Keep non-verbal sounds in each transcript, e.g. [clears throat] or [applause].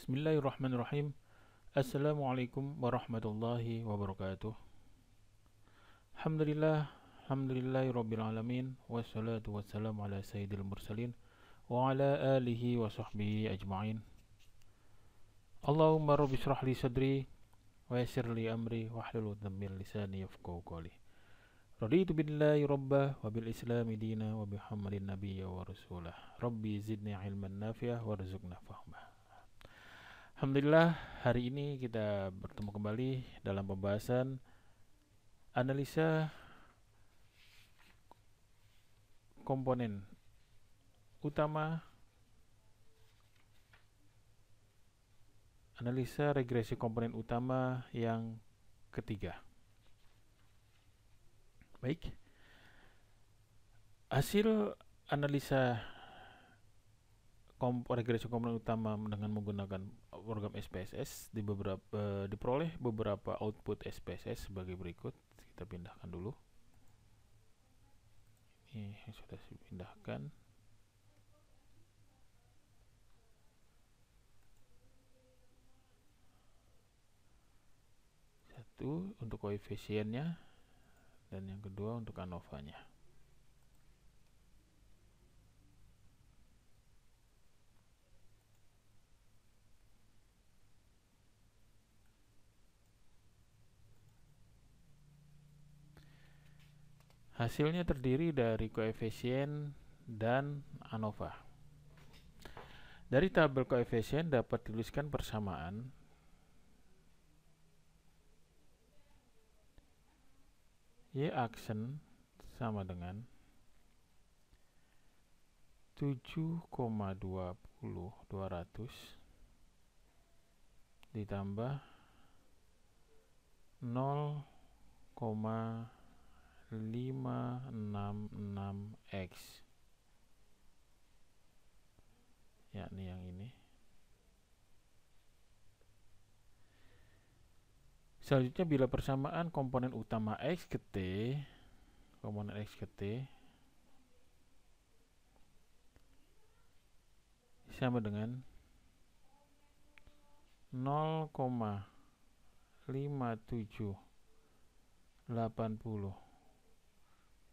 بسم الله الرحمن الرحيم السلام عليكم ورحمة الله وبركاته الحمد لله الحمد لله رب العالمين والصلاة والسلام على سيد المرسلين وعلى آله وصحبه أجمعين اللهم رب اشرح لي صدري ويسر لي أمري واحلل عقدة لساني يفقهوا قولي رضيت بالله ربا وبالإسلام دينا وبمحمد النبي ورسوله ربي زدني علما نافعا وارزقنا فهمه Alhamdulillah hari ini kita bertemu kembali dalam pembahasan analisa komponen utama analisa regresi komponen utama yang ketiga. Baik. Hasil analisa regresi regresi komponen utama dengan menggunakan program SPSS di beberapa uh, eh, diperoleh beberapa output SPSS sebagai berikut kita pindahkan dulu ini sudah dipindahkan satu untuk koefisiennya dan yang kedua untuk anova Hasilnya terdiri dari koefisien dan ANOVA. Dari tabel koefisien dapat dituliskan persamaan Y aksen sama dengan 7,20200 ditambah 0, 566X yakni yang ini selanjutnya bila persamaan komponen utama X ke T komponen X ke T sama dengan 0,5780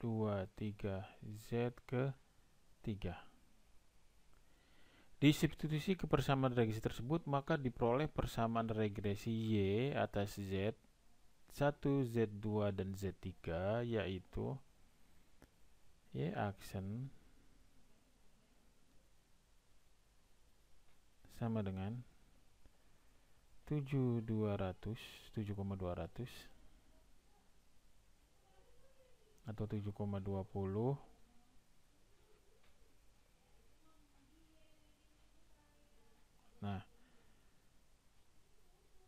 2, 3, Z ke 3. Disubstitusi persamaan regresi tersebut, maka diperoleh persamaan regresi Y atas Z 1, Z2, dan Z3, yaitu Y aksen sama dengan 7200, 7,200 atau 7,20 Nah,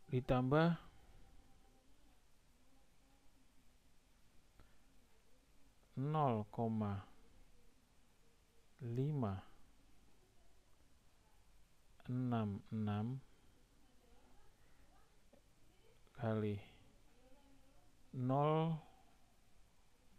ditambah nol koma lima enam enam kali nol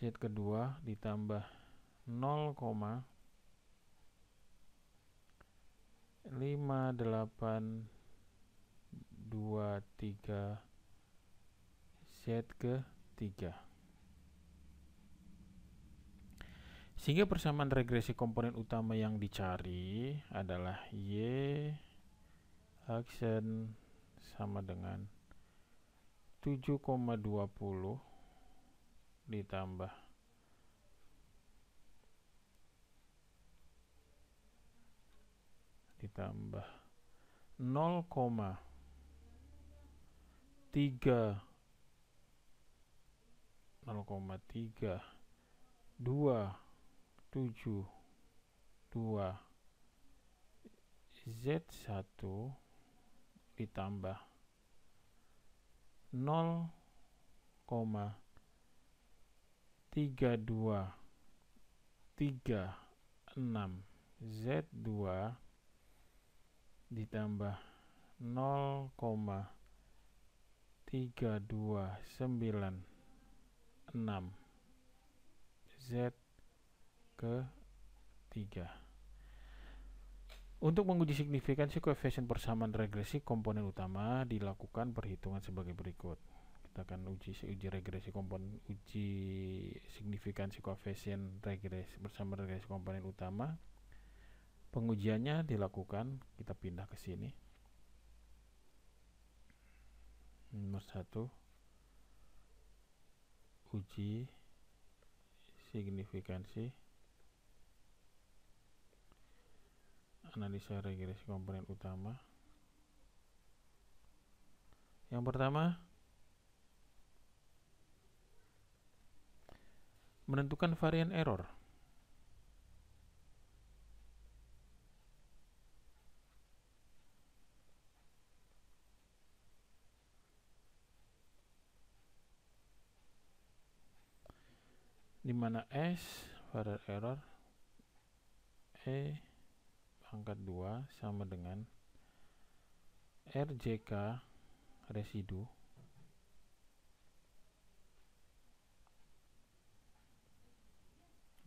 Z kedua ditambah 0,5823 Z ketiga. Sehingga persamaan regresi komponen utama yang dicari adalah Y aksen sama dengan 7,20 ditambah ditambah 0, 3 0,3 2 7 2 Z1 ditambah 0,3 tiga dua tiga enam z dua ditambah nol koma tiga dua sembilan enam Z ke tiga untuk menguji signifikansi koefisien persamaan regresi komponen utama dilakukan perhitungan sebagai berikut kita akan uji uji regresi komponen uji signifikansi koefisien regresi bersama regresi komponen utama pengujiannya dilakukan kita pindah ke sini nomor satu uji signifikansi analisa regresi komponen utama yang pertama menentukan varian error. di mana S varian error E pangkat 2 sama dengan RJK residu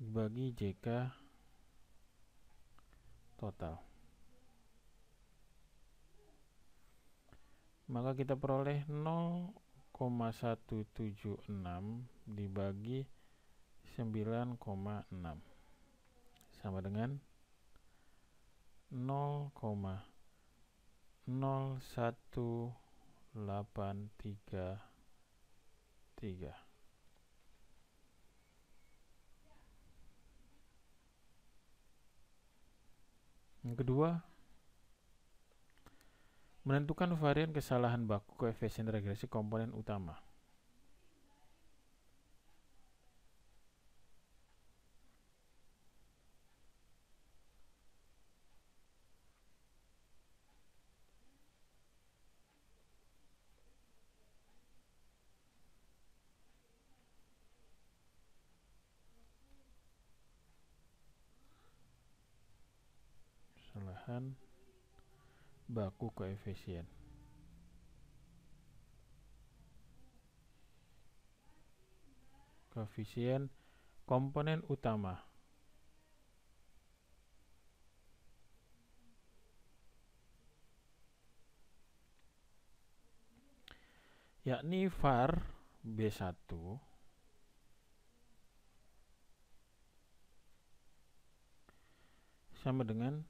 dibagi JK total maka kita peroleh 0,176 dibagi 9,6 sama dengan 0,01833 Yang kedua, menentukan varian kesalahan baku koefisien regresi komponen utama. baku koefisien koefisien komponen utama yakni var B1 sama dengan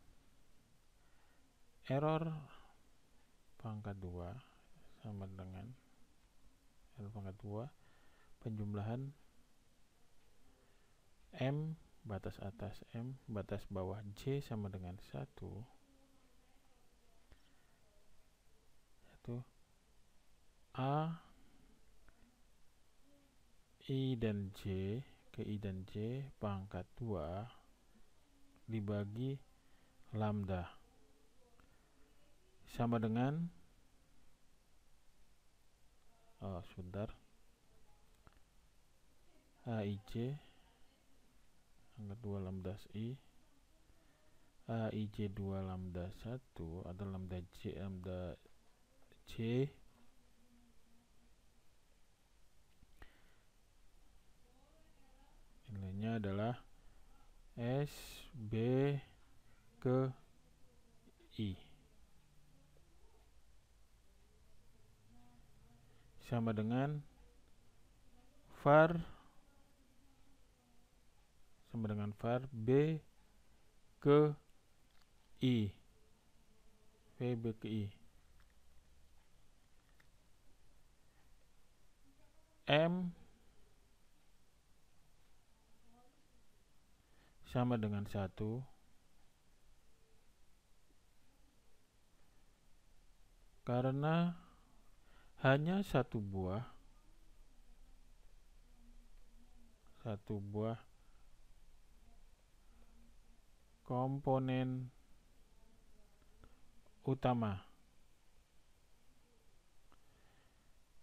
error pangkat 2 sama dengan error pangkat 2 penjumlahan M batas atas M batas bawah J sama dengan 1 1 A I dan J ke I dan J pangkat 2 dibagi lambda sama dengan oh sebentar AIJ angka 2 lambda I AIJ 2 lambda 1 atau lambda J lambda C nilainya adalah S B ke I sama dengan var sama dengan var b ke i v b ke i m sama dengan satu karena hanya satu buah satu buah komponen utama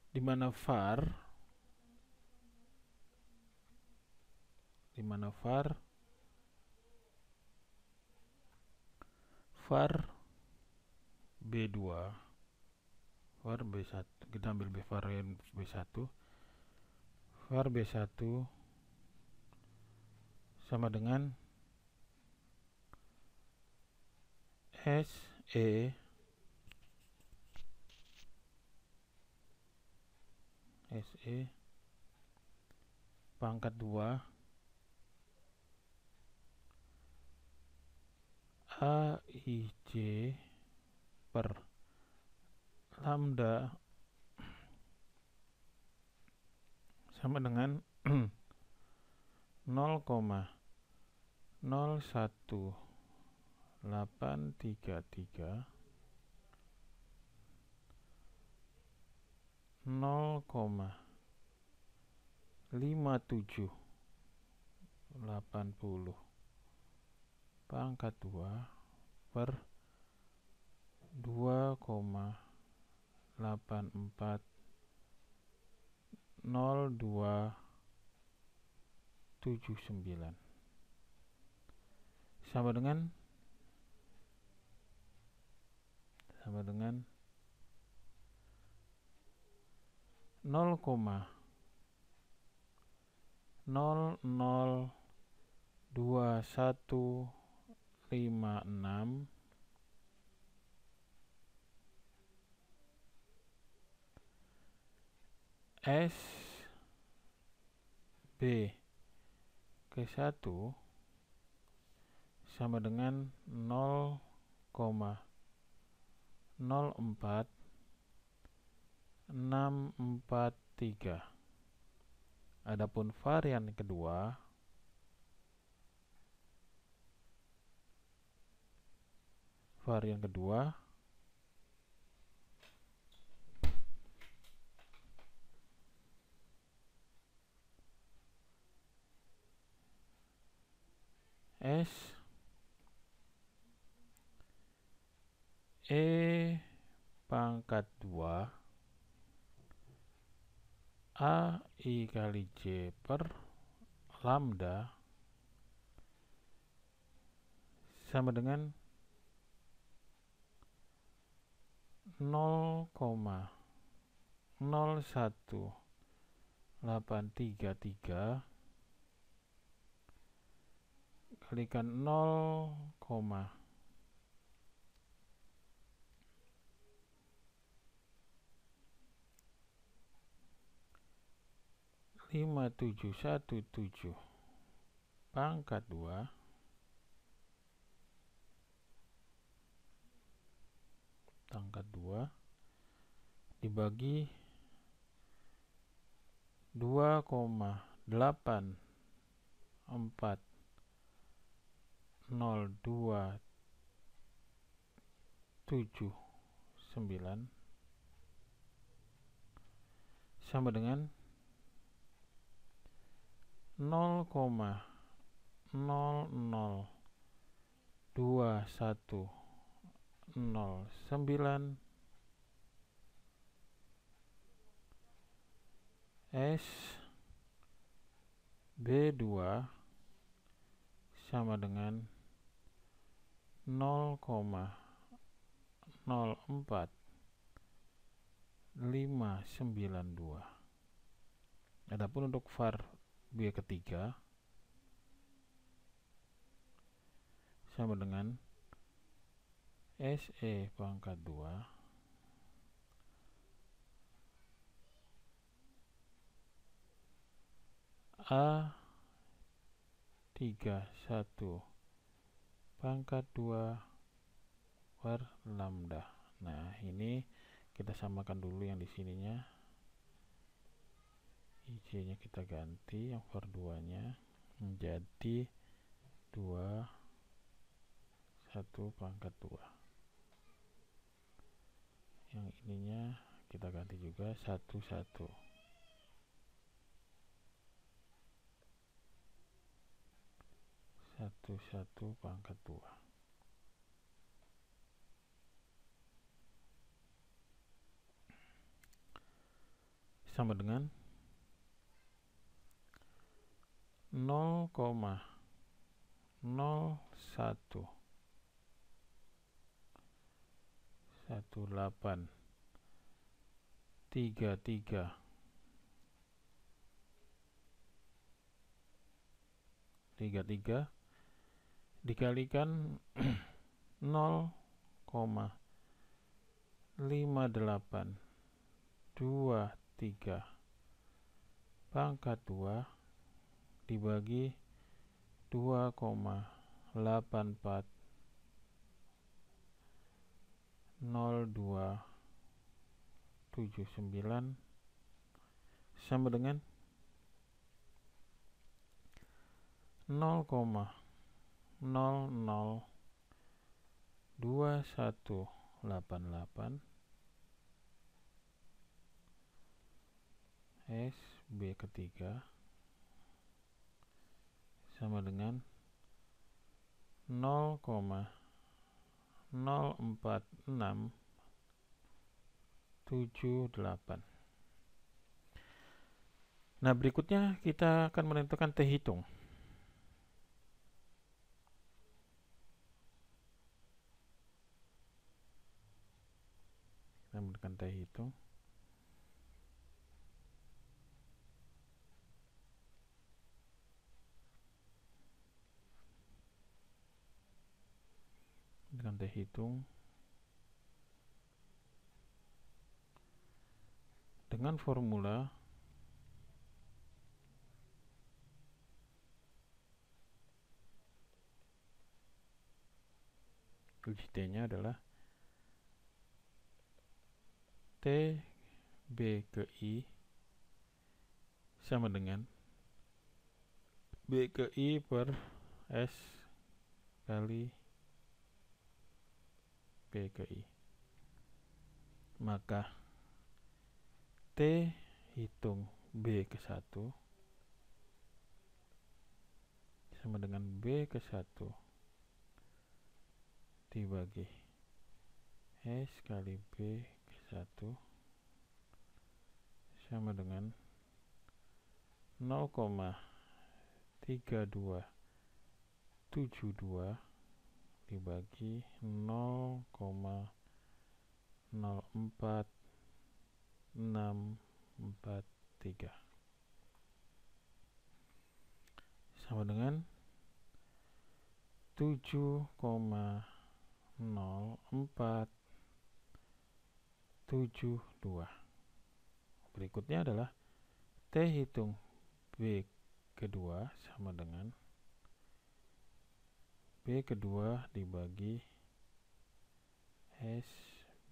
di mana var di mana var var B2 var B1 kita ambil varian B1 var B1 sama dengan s e, s e pangkat 2 a i j per lambda sama dengan 0,01833 0,5780 pangkat 2 per 2, delapan empat nol dua tujuh sama dengan sama dengan 0,002156 S B ke 1 sama dengan 0,04643 Adapun varian kedua varian kedua S E pangkat 2 I kali J per lambda sama dengan 0,01833 kalikan 0, koma. lima tujuh satu tujuh pangkat dua pangkat dua dibagi dua koma delapan empat nol sama dengan nol S B2 sama dengan 0,04592. Adapun untuk var B ketiga sama dengan SE pangkat 2 A 3 1 pangkat 2 per lambda nah ini kita samakan dulu yang di sininya IC nya kita ganti yang per 2 nya menjadi 2 1 pangkat 2 yang ininya kita ganti juga 1 1 satu satu pangkat dua. Sama dengan nol koma nol satu satu lapan tiga tiga. Tiga tiga, dikalikan 0,5823 [clears throat] pangkat 2 dibagi 2,84 02 sama dengan 0, 002188 SB ketiga sama dengan 0,04678 Nah berikutnya kita akan menentukan T hitung saya menggunakan teh itu dengan teh hitung dengan formula UJT nya adalah T B ke I sama dengan B ke I per S kali B ke I maka T hitung B ke 1 sama dengan B ke 1 dibagi S kali B 1 sama dengan 0,3272 dibagi 0,04643 sama dengan 7,04 72. Berikutnya adalah T hitung B kedua sama dengan B kedua dibagi S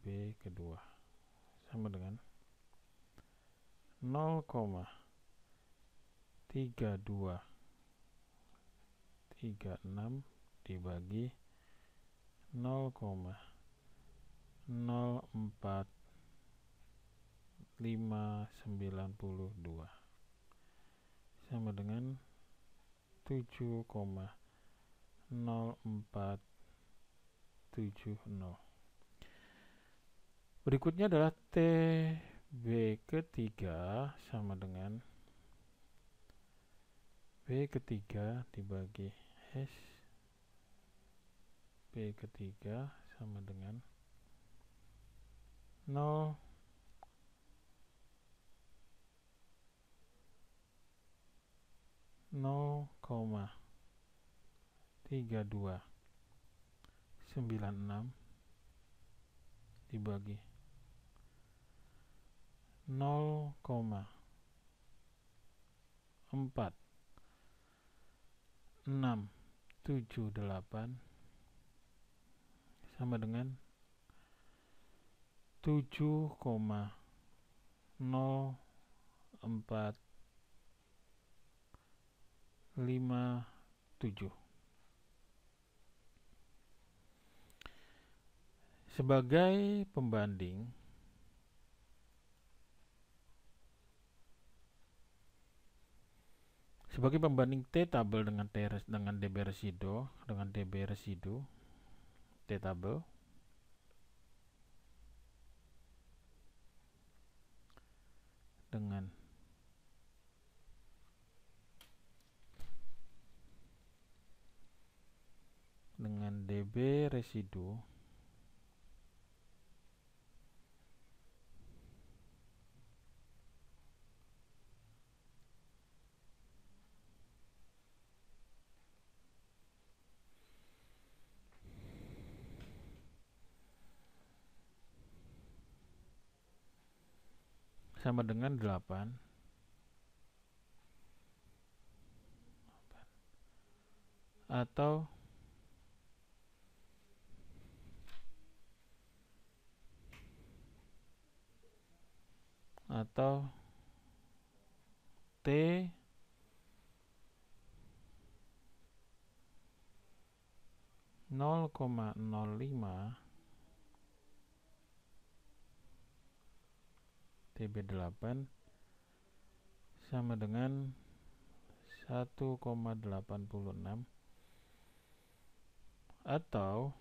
B kedua sama dengan 0,32 36 dibagi 0,044 592 sama dengan 7,0470 berikutnya adalah TB ketiga sama dengan B ketiga dibagi S B ketiga sama dengan 0 sembilan enam dibagi 0,4678 empat enam tujuh delapan sama dengan empat 57. Sebagai pembanding, sebagai pembanding T tabel dengan T dengan DB residu dengan DB residu T tabel dengan dengan db residu sama dengan 8 atau atau T nol koma nol lima tb delapan sama dengan satu koma delapan puluh enam atau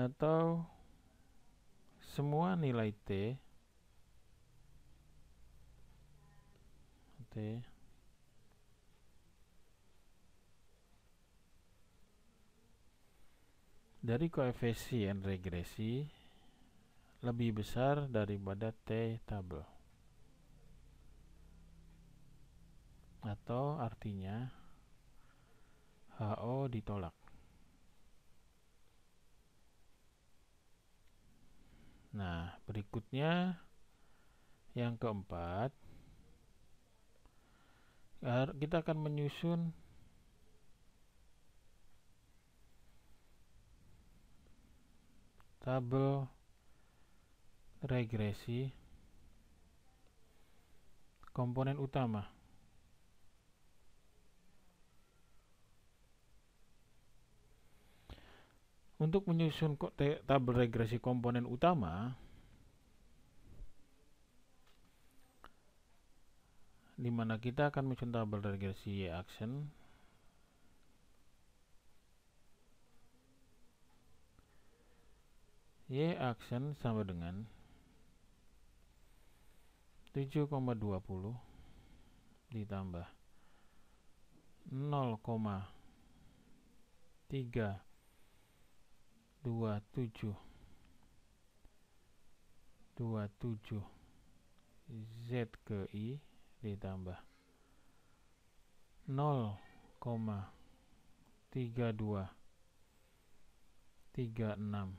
atau semua nilai T T dari koefisien regresi lebih besar daripada T tabel atau artinya HO ditolak Nah, berikutnya yang keempat, kita akan menyusun tabel regresi komponen utama. Untuk menyusun tabel regresi komponen utama, di mana kita akan menyusun tabel regresi Y action Y action sama dengan 7,20 ditambah 0,3 dua tujuh dua tujuh z ke i ditambah nol koma tiga dua tiga enam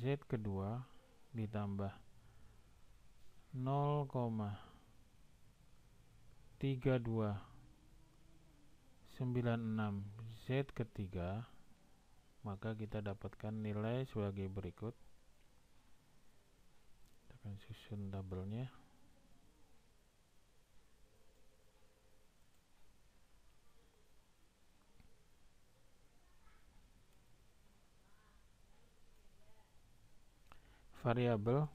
z kedua ditambah nol koma tiga dua sembilan enam z ketiga maka kita dapatkan nilai sebagai berikut kita akan susun double-nya variabel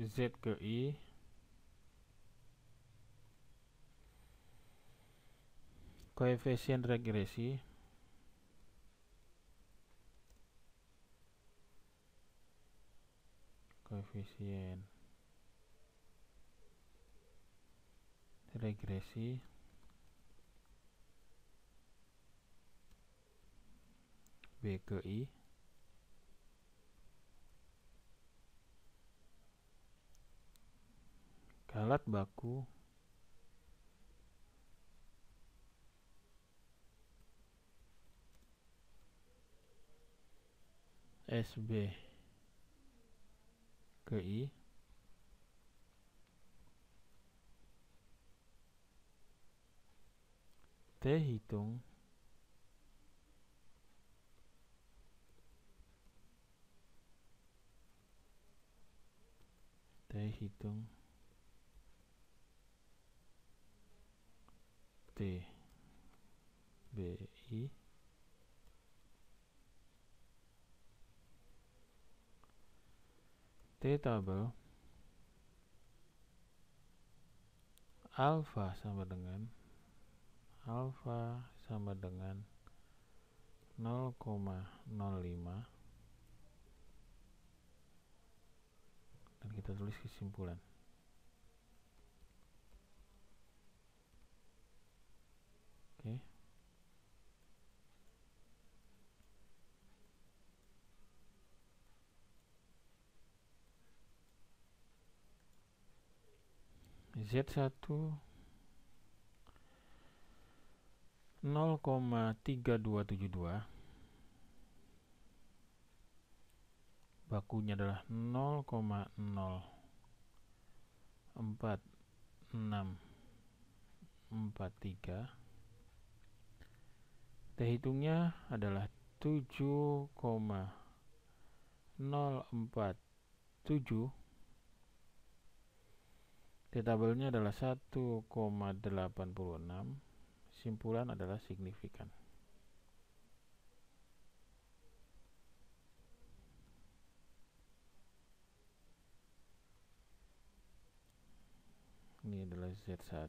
z ke i koefisien regresi koefisien regresi B ke I kalat baku SB ke I T hitung T hitung T B I T-double alfa sama dengan alpha sama dengan 0,05 dan kita tulis kesimpulan Z1 0,3272 bakunya adalah 0,04643 T hitungnya adalah 7,047 T tabelnya adalah 1,86. Simpulan adalah signifikan. Ini adalah Z1.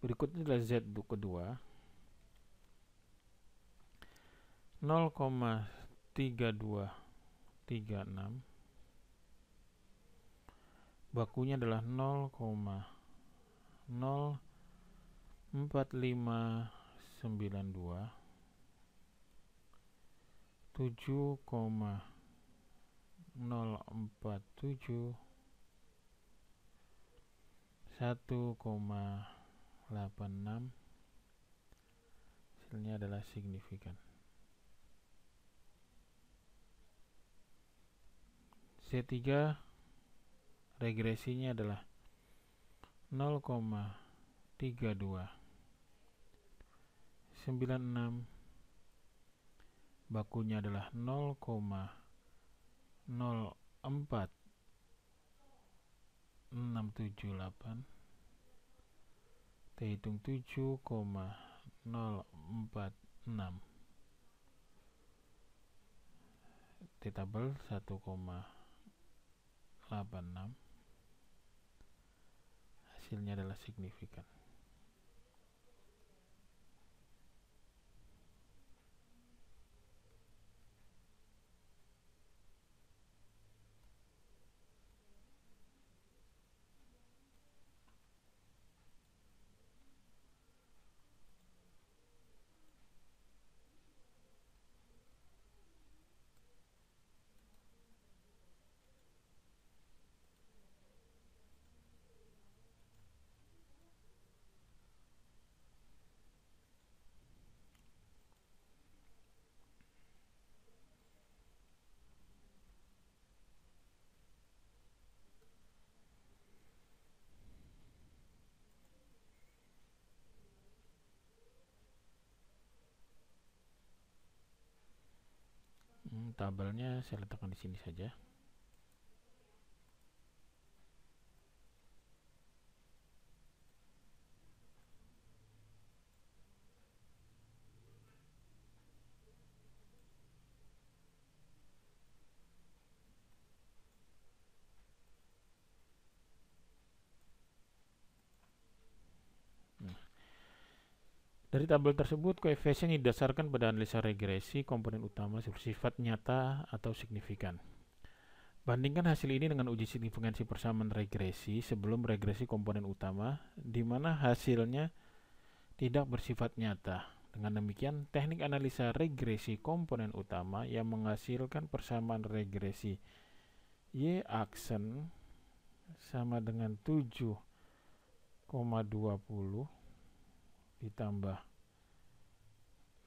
Berikutnya adalah Z 2 kedua. 0,3236 bakunya adalah 0,04592 7,047 1,86 hasilnya adalah signifikan C3 regresinya adalah 0,32 96 bakunya adalah 0,04 678 kita hitung 7,046 T tabel 1,86 hasilnya adalah signifikan tabelnya saya letakkan di sini saja Dari tabel tersebut, koefisien didasarkan pada analisa regresi komponen utama bersifat nyata atau signifikan. Bandingkan hasil ini dengan uji signifikansi persamaan regresi sebelum regresi komponen utama, di mana hasilnya tidak bersifat nyata. Dengan demikian, teknik analisa regresi komponen utama yang menghasilkan persamaan regresi Y aksen sama dengan 7,20 ditambah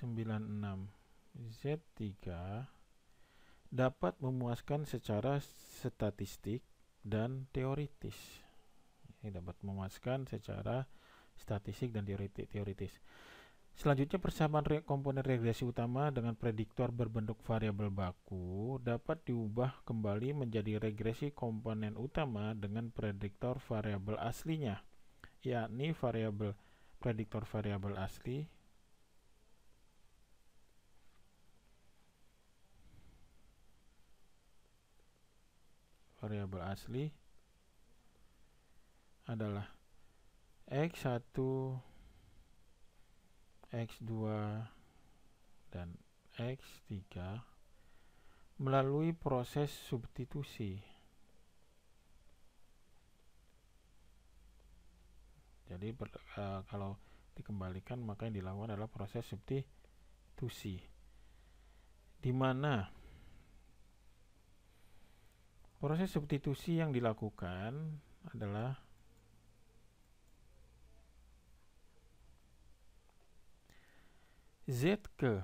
96 Z3 dapat memuaskan secara statistik dan teoritis. Ini dapat memuaskan secara statistik dan teoritis. teoritis. Selanjutnya persamaan re komponen regresi utama dengan prediktor berbentuk variabel baku dapat diubah kembali menjadi regresi komponen utama dengan prediktor variabel aslinya, yakni variabel prediktor variabel asli variabel asli adalah x1 x2 dan x3 melalui proses substitusi jadi ber, uh, eh, kalau dikembalikan maka yang dilakukan adalah proses substitusi di mana Proses substitusi yang dilakukan adalah Z ke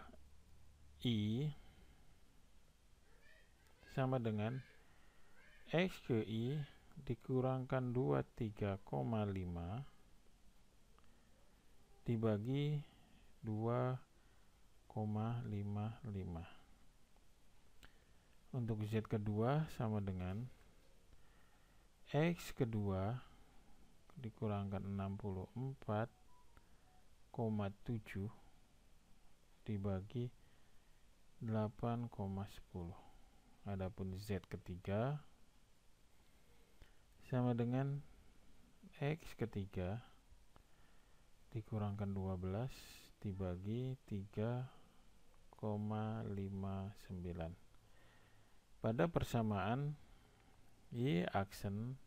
I sama dengan X ke I dikurangkan 23,5 dibagi 2,55 untuk Z kedua sama dengan X kedua dikurangkan 64,7 dibagi 8,10 Adapun Z ketiga sama dengan X ketiga dikurangkan 12 dibagi 3,59 pada persamaan y aksen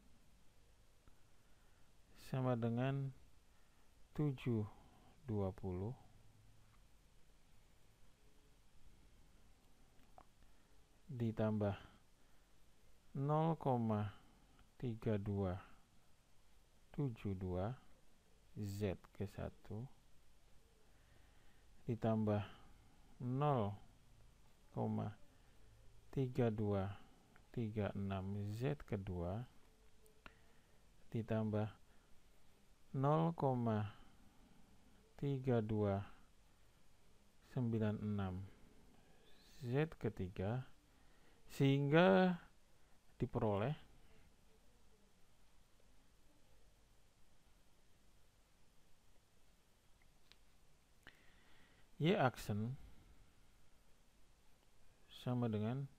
sama dengan 720 ditambah 0,3272 Z ke 1 ditambah 0, 32 36 Z kedua ditambah 0,3296 Z ketiga sehingga diperoleh Y aksen sama dengan 0,3296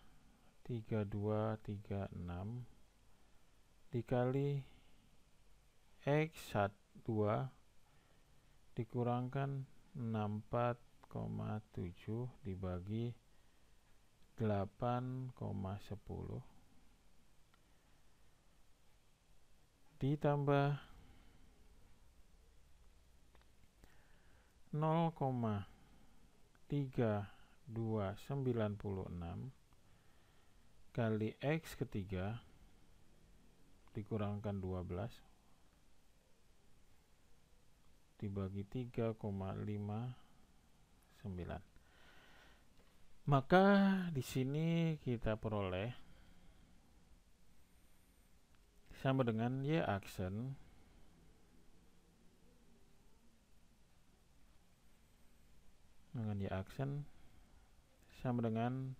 3236 dikali X 12 dikurangkan 64,7 dibagi 8,10 ditambah 0,3296 kali X ketiga dikurangkan 12 dibagi 3,59 maka di sini kita peroleh sama dengan Y aksen dengan Y aksen sama dengan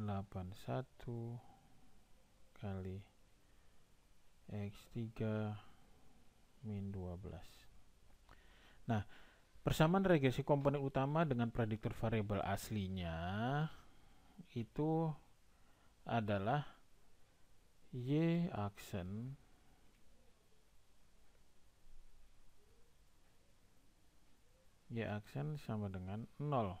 81 kali X3 min 12 nah persamaan regresi komponen utama dengan prediktor variabel aslinya itu adalah Y aksen Y aksen sama dengan 0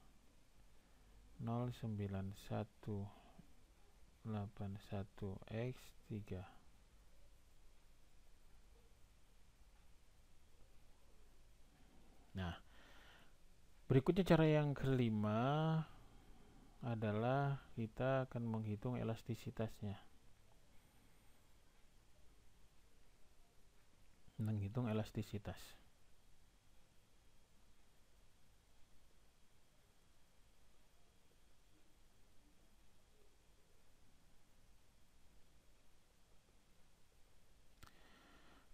09181x3 nah berikutnya cara yang kelima adalah kita akan menghitung elastisitasnya menghitung elastisitas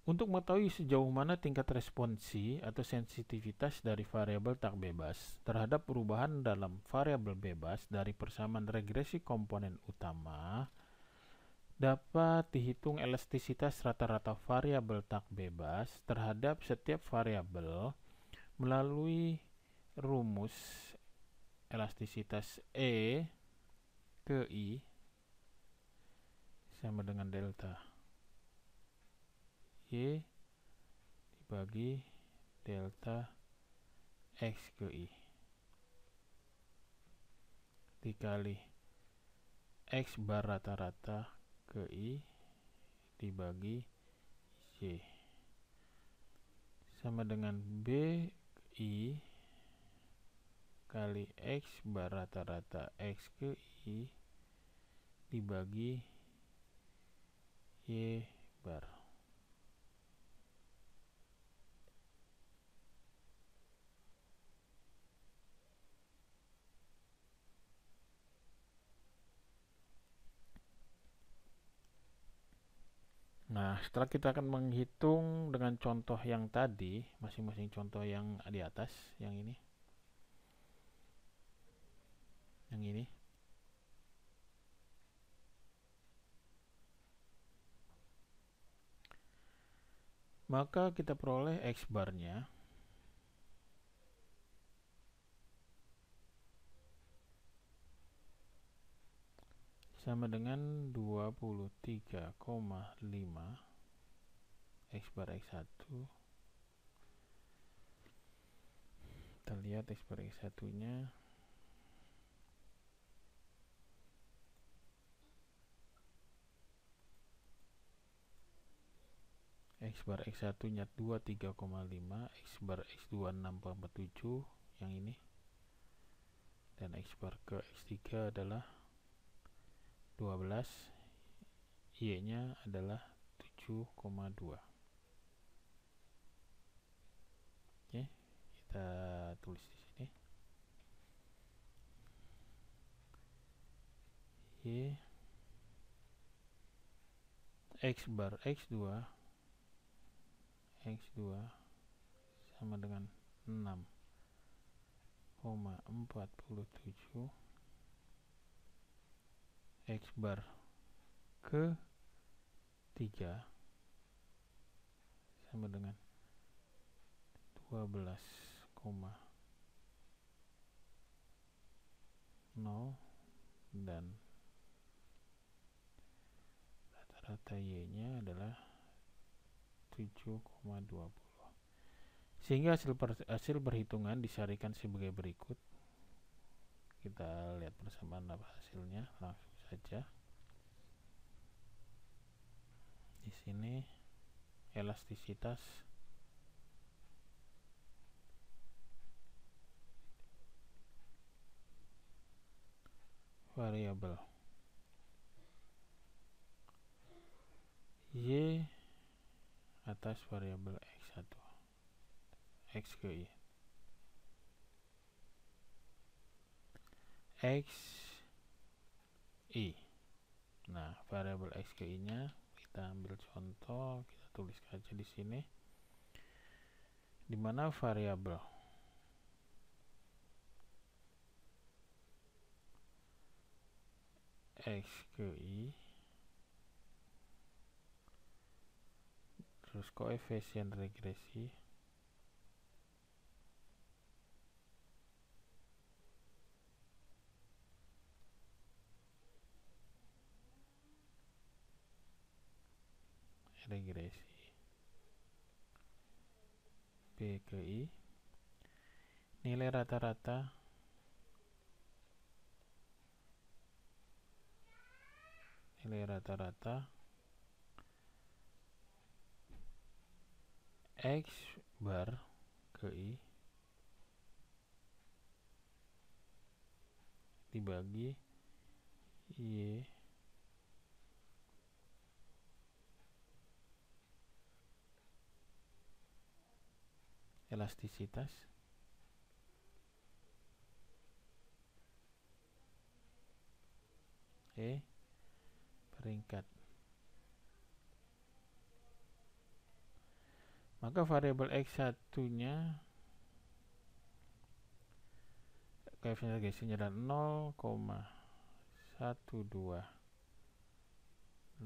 Untuk mengetahui sejauh mana tingkat responsi atau sensitivitas dari variabel tak bebas terhadap perubahan dalam variabel bebas dari persamaan regresi komponen utama, dapat dihitung elastisitas rata-rata variabel tak bebas terhadap setiap variabel melalui rumus elastisitas E ke I sama dengan delta. Y dibagi delta X ke i dikali X bar rata-rata ke i dibagi Y sama dengan B I kali X bar rata-rata X ke I dibagi Y bar setelah kita akan menghitung dengan contoh yang tadi, masing-masing contoh yang di atas, yang ini. Yang ini. Maka kita peroleh X barnya sama dengan 23,5 X bar X1 kita lihat X bar X1 nya X bar X1 nya 23,5 X bar X2 6,47 yang ini dan X bar ke X3 adalah 12 Y nya adalah 7,2 kita tulis di sini y x bar x2 x2 sama dengan 6,47 x bar ke 3 sama dengan 12 koma nol dan rata-rata Y-nya adalah 7,20 sehingga hasil, per, hasil perhitungan disarikan sebagai berikut kita lihat bersama apa hasilnya langsung saja di sini elastisitas variabel y atas variabel x1 x ke y x i nah variabel x ke i nya kita ambil contoh kita tulis aja di sini di mana variabel x XQI terus koefisien regresi regresi p I nilai rata-rata nilai rata-rata X bar ke I dibagi Y elastisitas E Peringkat. Maka variabel x1-nya koefisien selisihnya adalah 0,1283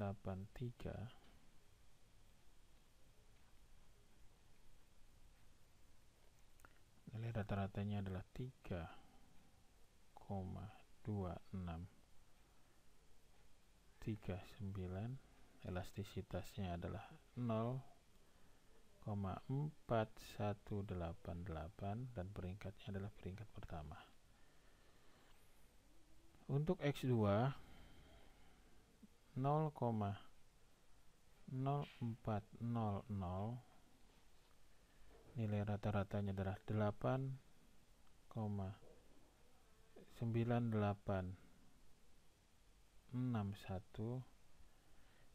nilai rata-ratanya adalah 3,26 39 elastisitasnya adalah 0,4188 dan peringkatnya adalah peringkat pertama untuk X2 0,0400 nilai rata-ratanya adalah 8,98 satu,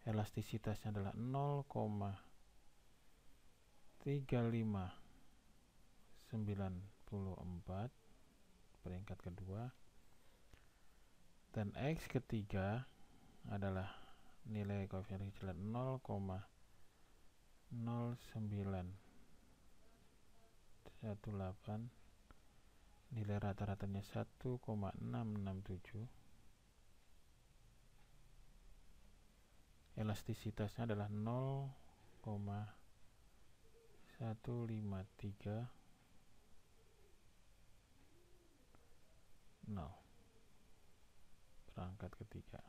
elastisitasnya adalah 0,3594 peringkat kedua dan X ketiga adalah nilai koefisien kecilan 0,0918 nilai rata-ratanya 1,667 elastisitasnya adalah 0,153 0 perangkat ketiga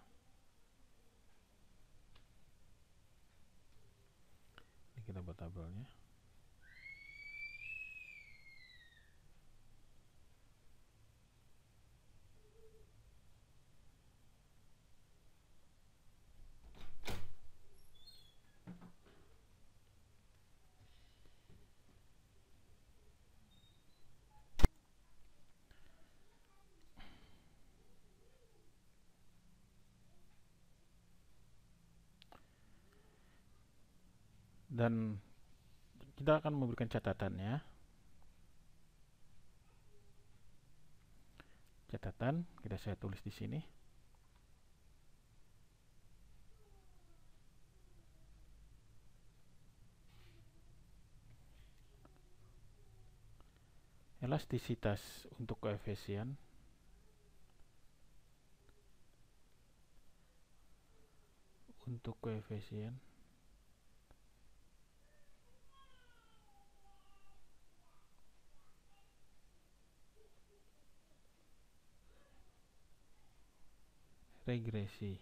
ini kita buat tabelnya dan kita akan memberikan catatan ya catatan kita saya tulis di sini elastisitas untuk koefisien untuk koefisien regresi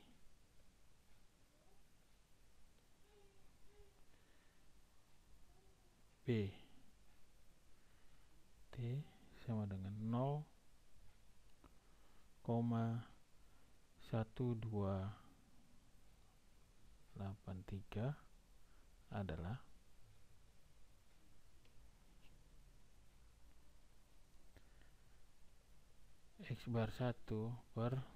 B T sama dengan koma 0,1283 adalah X bar 1 per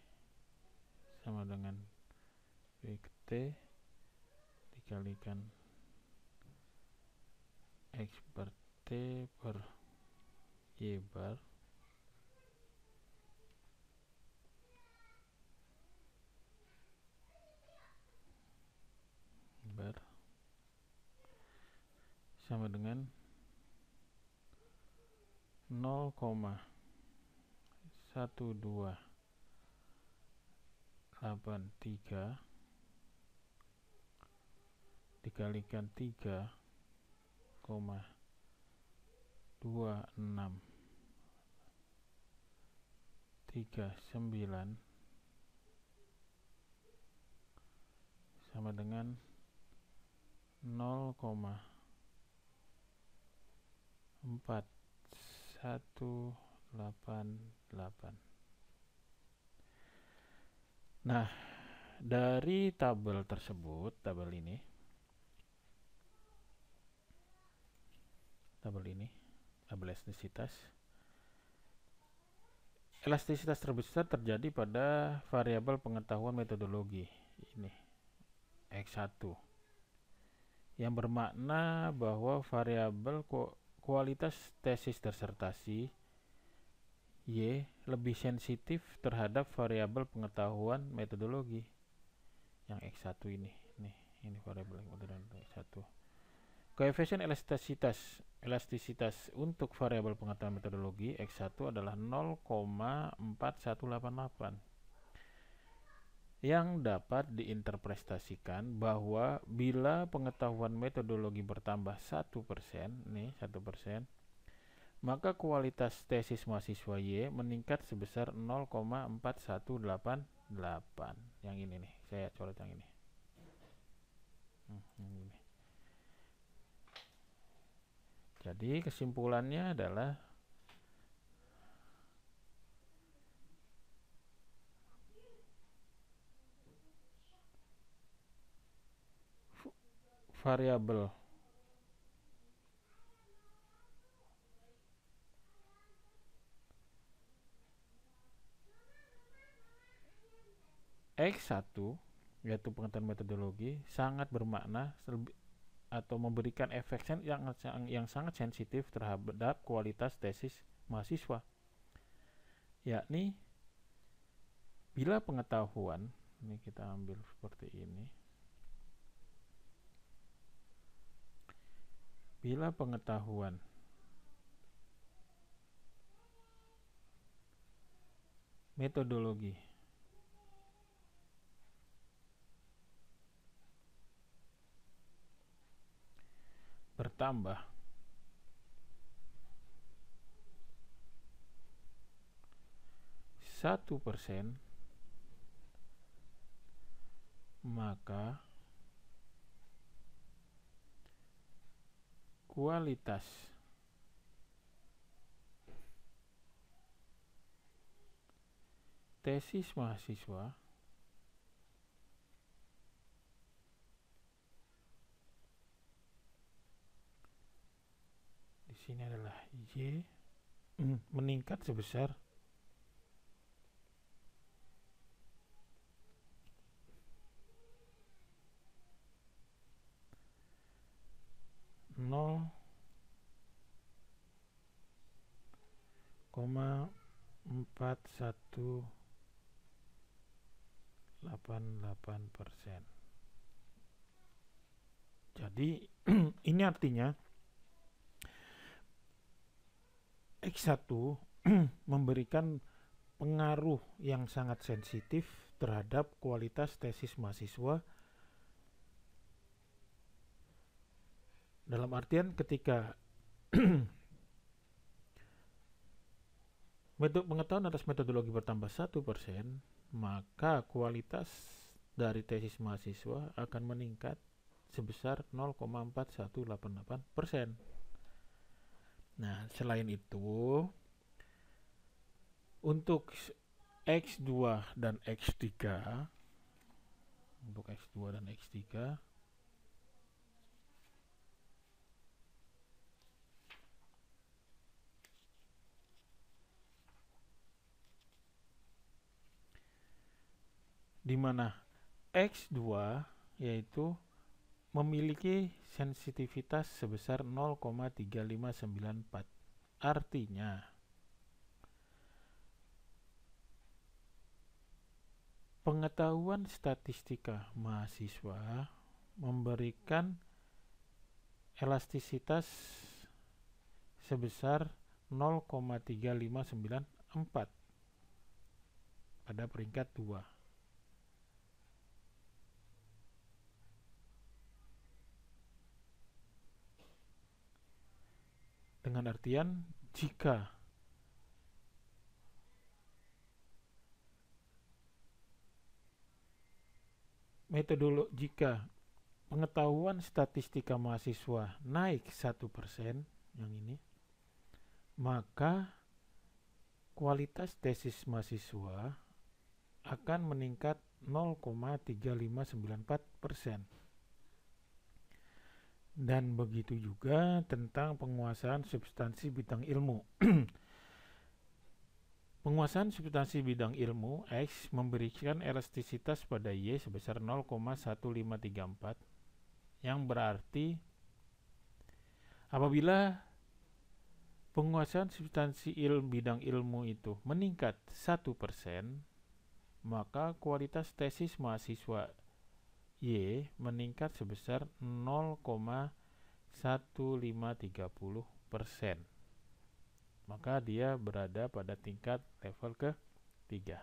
sama dengan vt dikalikan X per T per Y bar bar sama dengan 0,12 tiga dikalikan tiga koma dua enam tiga sembilan sama dengan nol koma empat satu delapan delapan Nah, dari tabel tersebut, tabel ini, tabel ini, tabel elastisitas, elastisitas terbesar terjadi pada variabel pengetahuan metodologi ini x1 yang bermakna bahwa variabel kualitas tesis tersertasi Y lebih sensitif terhadap variabel pengetahuan metodologi yang X1 ini. Nih, ini variabel pengetahuan X1. Koefisien elastisitas elastisitas untuk variabel pengetahuan metodologi X1 adalah 0,4188 yang dapat diinterpretasikan bahwa bila pengetahuan metodologi bertambah 1%, nih 1%, maka kualitas tesis mahasiswa Y meningkat sebesar 0,4188. Yang ini nih, saya coret yang ini. Hmm, yang ini. Jadi kesimpulannya adalah variabel X1 yaitu pengetahuan metodologi sangat bermakna atau memberikan efek yang, yang, yang sangat sensitif terhadap kualitas tesis mahasiswa yakni bila pengetahuan ini kita ambil seperti ini bila pengetahuan metodologi bertambah satu persen maka kualitas tesis mahasiswa sini adalah Y mm, meningkat sebesar nol koma persen. Jadi [clears throat] ini artinya X1 [clears throat] memberikan pengaruh yang sangat sensitif terhadap kualitas tesis mahasiswa dalam artian ketika [clears throat] metode pengetahuan atas metodologi bertambah satu persen maka kualitas dari tesis mahasiswa akan meningkat sebesar 0,4188 persen. Nah, selain itu, untuk X2 dan X3, untuk X2 dan X3, di mana X2 yaitu memiliki sensitivitas sebesar 0,3594. Artinya, pengetahuan statistika mahasiswa memberikan elastisitas sebesar 0,3594 pada peringkat 2. dengan artian jika metodologi jika pengetahuan statistika mahasiswa naik satu persen yang ini maka kualitas tesis mahasiswa akan meningkat 0,3594 persen dan begitu juga tentang penguasaan substansi bidang ilmu. [clears throat] Penguasaan substansi bidang ilmu X memberikan elastisitas pada Y sebesar 0,1534 yang berarti apabila penguasaan substansi il bidang ilmu itu meningkat 1%, maka kualitas tesis mahasiswa Y meningkat sebesar 0,1530 Maka dia berada pada tingkat level ke ketiga.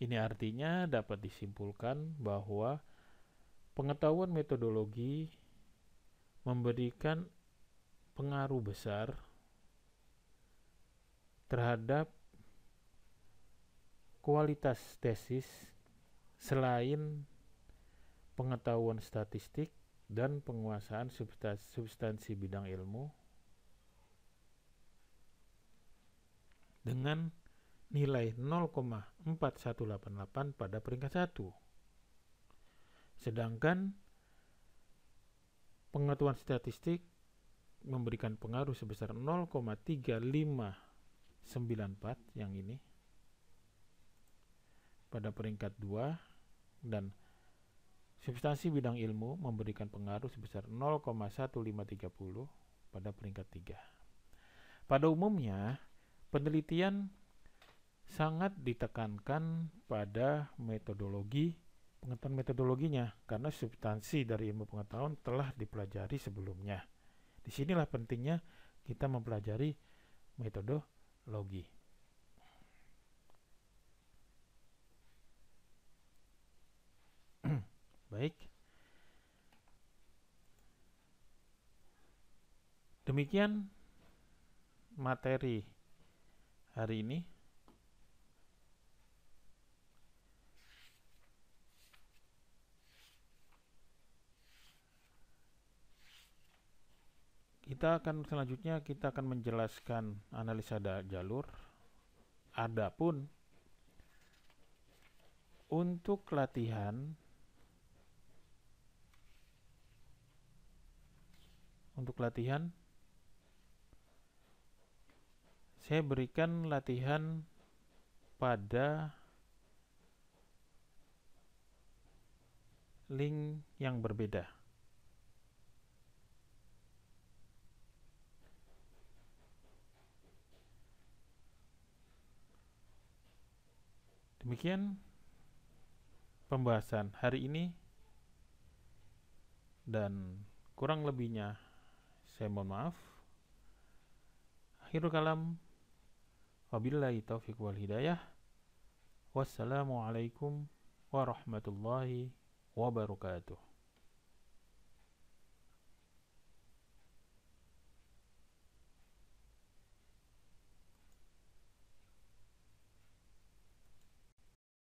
Ini artinya dapat disimpulkan bahwa pengetahuan metodologi memberikan pengaruh besar terhadap kualitas tesis selain pengetahuan statistik, dan penguasaan substansi, substansi bidang ilmu dengan nilai 0,4188 pada peringkat 1. Sedangkan pengetahuan statistik memberikan pengaruh sebesar 0,3594 yang ini pada peringkat 2 dan Substansi bidang ilmu memberikan pengaruh sebesar 0,1530 pada peringkat 3. Pada umumnya, penelitian sangat ditekankan pada metodologi pengetahuan metodologinya karena substansi dari ilmu pengetahuan telah dipelajari sebelumnya. Disinilah pentingnya kita mempelajari metodologi. Baik. Demikian materi hari ini. Kita akan selanjutnya kita akan menjelaskan analisa jalur. Adapun untuk latihan untuk latihan saya berikan latihan pada link yang berbeda. Demikian pembahasan hari ini dan kurang lebihnya saya mohon maaf akhirul kalam wabillahi taufiq wal hidayah wassalamualaikum warahmatullahi wabarakatuh